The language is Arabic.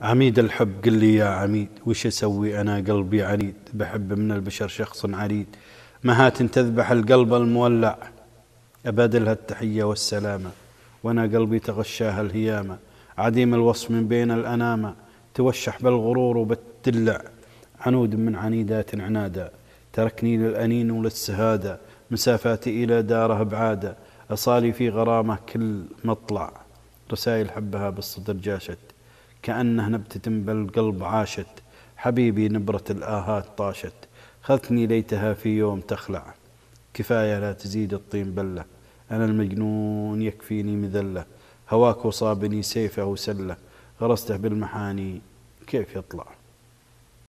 عميد الحب قل لي يا عميد وش اسوي انا قلبي عنيد بحب من البشر شخص عنيد مهات تذبح القلب المولع ابادلها التحيه والسلامه وانا قلبي تغشاها الهيامه عديم الوصف من بين الانامه توشح بالغرور وبالدلع عنود من عنيدات عنادا تركني للانين وللسهاده مسافاتي الى داره بعاده اصالي في غرامه كل مطلع رسائل حبها بالصدر جاشت كأنه نبتة بالقلب عاشت حبيبي نبرة الآهات طاشت خذتني ليتها في يوم تخلع كفاية لا تزيد الطين بلة أنا المجنون يكفيني مذلة هواك وصابني سيفه وسلة غرسته بالمحاني كيف يطلع